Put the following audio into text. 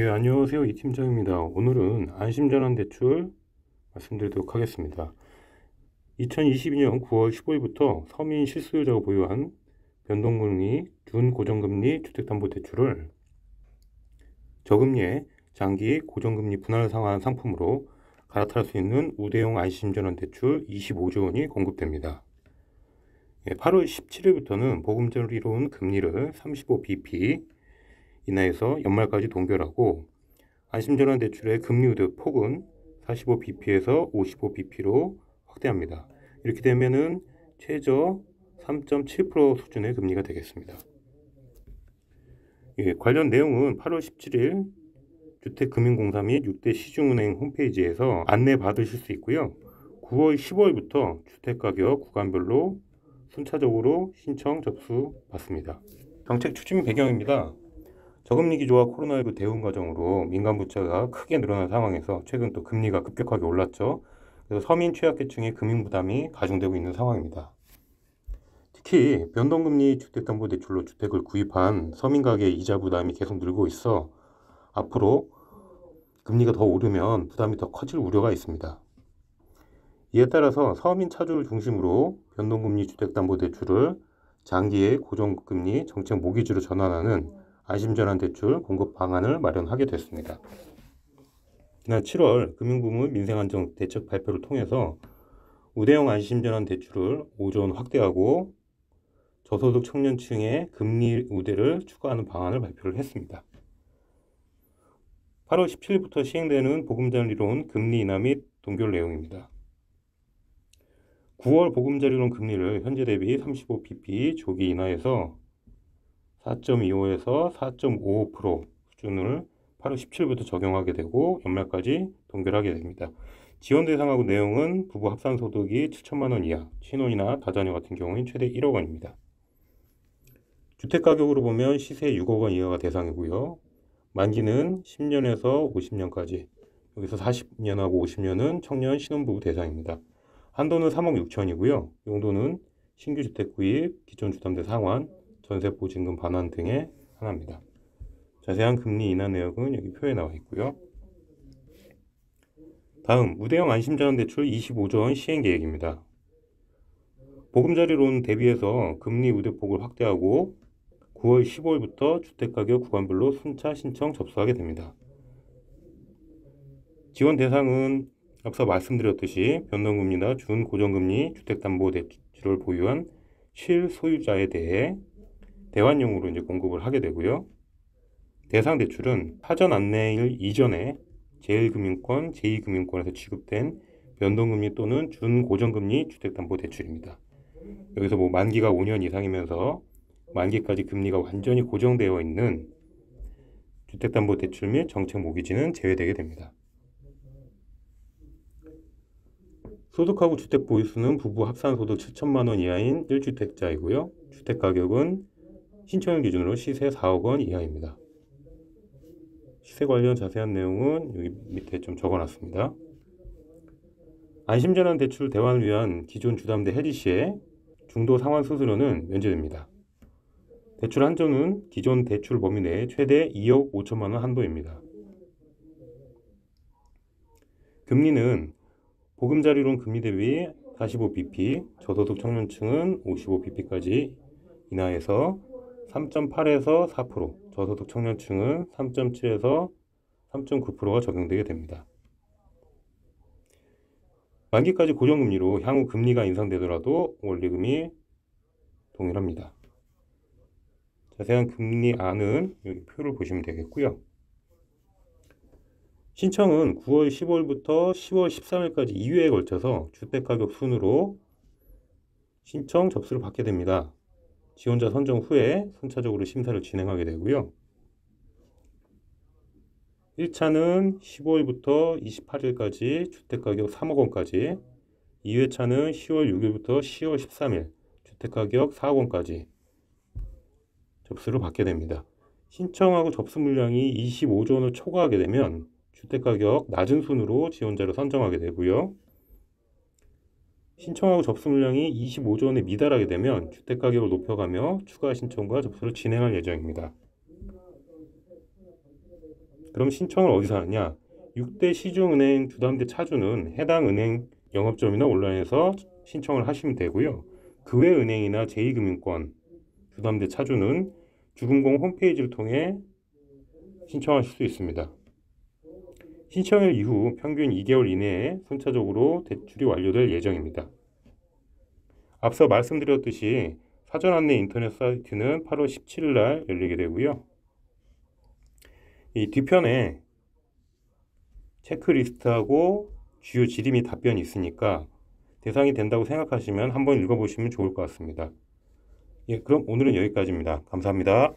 예, 안녕하세요. 이 팀장입니다. 오늘은 안심전환 대출 말씀드리도록 하겠습니다. 2022년 9월 15일부터 서민 실수요자가 보유한 변동금리 준 고정금리 주택담보대출을 저금리에 장기 고정금리 분할 상환 상품으로 갈아탈 수 있는 우대용 안심전환 대출 25조 원이 공급됩니다. 8월 예, 17일부터는 보금자리로운 금리를 35bp 인하여서 연말까지 동결하고 안심전환 대출의 금리 우드 폭은 45bp에서 55bp로 확대합니다. 이렇게 되면은 최저 3.7% 수준의 금리가 되겠습니다. 예, 관련 내용은 8월 17일 주택금융공사 및 6대 시중은행 홈페이지에서 안내 받으실 수 있고요. 9월 15일부터 주택가격 구간별로 순차적으로 신청 접수 받습니다. 정책 추진 배경입니다. 저금리 기조와 코로나19 대응 과정으로 민간 부채가 크게 늘어난 상황에서 최근 또 금리가 급격하게 올랐죠. 그래서 서민 취약계층의 금융 부담이 가중되고 있는 상황입니다. 특히 변동금리 주택담보대출로 주택을 구입한 서민 가계 이자 부담이 계속 늘고 있어 앞으로 금리가 더 오르면 부담이 더 커질 우려가 있습니다. 이에 따라서 서민 차주를 중심으로 변동금리 주택담보대출을 장기의 고정금리 정책 모기지로 전환하는 안심전환 대출 공급 방안을 마련하게 됐습니다. 지난 7월 금융부문 민생안정 대책 발표를 통해서 우대형 안심전환 대출을 5조 원 확대하고 저소득 청년층의 금리 우대를 추가하는 방안을 발표를 했습니다. 8월 17일부터 시행되는 보금자리론 금리 인하 및 동결 내용입니다. 9월 보금자리론 금리를 현재 대비 35bp 조기 인하해서 4.25에서 4.5% 수준을 8월 17일부터 적용하게 되고 연말까지 동결하게 됩니다. 지원 대상하고 내용은 부부 합산 소득이 7천만 원 이하, 신혼이나 다자녀 같은 경우엔 최대 1억 원입니다. 주택 가격으로 보면 시세 6억 원 이하가 대상이고요. 만기는 10년에서 50년까지. 여기서 40년하고 50년은 청년 신혼부부 대상입니다. 한도는 3억 6천이고요. 용도는 신규 주택 구입, 기존 주담대 상환, 전세 보증금 반환 등의 하나입니다. 자세한 금리 인하 내역은 여기 표에 나와 있고요. 다음 무대형 안심자원대출 25조 원 시행 계획입니다. 보금자리론 대비해서 금리 우대폭을 확대하고 9월 15일부터 주택가격 구간별로 순차 신청 접수하게 됩니다. 지원 대상은 앞서 말씀드렸듯이 변동금리나 준고정금리 주택담보대출을 보유한 실소유자에 대해 대환용으로 이제 공급을 하게 되고요. 대상 대출은 사전 안내일 이전에 제1금융권, 제2금융권에서 취급된 변동금리 또는 준고정금리 주택담보대출입니다. 여기서 뭐 만기가 5년 이상이면서 만기까지 금리가 완전히 고정되어 있는 주택담보대출 및 정책 모기지는 제외되게 됩니다. 소득하고 주택 보유수는 부부 합산 소득 7천만 원 이하인 1주택자이고요. 주택 가격은 신청일 기준으로 시세 4억 원 이하입니다. 시세 관련 자세한 내용은 여기 밑에 좀 적어놨습니다. 안심전환 대출 대환을 위한 기존 주담대 해지 시에 중도 상환 수수료는 면제됩니다. 대출 한정은 기존 대출 범위 내에 최대 2억 5천만 원 한도입니다. 금리는 보금자리론 금리 대비 45bp, 저소득 청년층은 55bp까지 인하해서 3.8에서 4% 저소득 청년층은 3.7에서 3.9%가 적용되게 됩니다. 만기까지 고정금리로 향후 금리가 인상되더라도 원리금이 동일합니다. 자세한 금리 안은 여기 표를 보시면 되겠고요. 신청은 9월 10월부터 10월 13일까지 2회에 걸쳐서 주택가격 순으로 신청 접수를 받게 됩니다. 지원자 선정 후에 선차적으로 심사를 진행하게 되고요. 1차는 15일부터 28일까지 주택가격 3억 원까지 2회차는 10월 6일부터 10월 13일 주택가격 4억 원까지 접수를 받게 됩니다. 신청하고 접수 물량이 25조 원을 초과하게 되면 주택가격 낮은 순으로 지원자를 선정하게 되고요. 신청하고 접수 물량이 25조 원에 미달하게 되면 주택 가격을 높여가며 추가 신청과 접수를 진행할 예정입니다. 그럼 신청을 어디서 하느냐? 6대 시중은행 주담대 차주는 해당 은행 영업점이나 온라인에서 신청을 하시면 되고요. 그 외 은행이나 제2금융권 주담대 차주는 주금공 홈페이지를 통해 신청하실 수 있습니다. 신청일 이후 평균 2개월 이내에 순차적으로 대출이 완료될 예정입니다. 앞서 말씀드렸듯이 사전 안내 인터넷 사이트는 8월 17일 날 열리게 되고요. 이 뒤편에 체크리스트하고 주요 질의 및 답변이 있으니까 대상이 된다고 생각하시면 한번 읽어보시면 좋을 것 같습니다. 예, 그럼 오늘은 여기까지입니다. 감사합니다.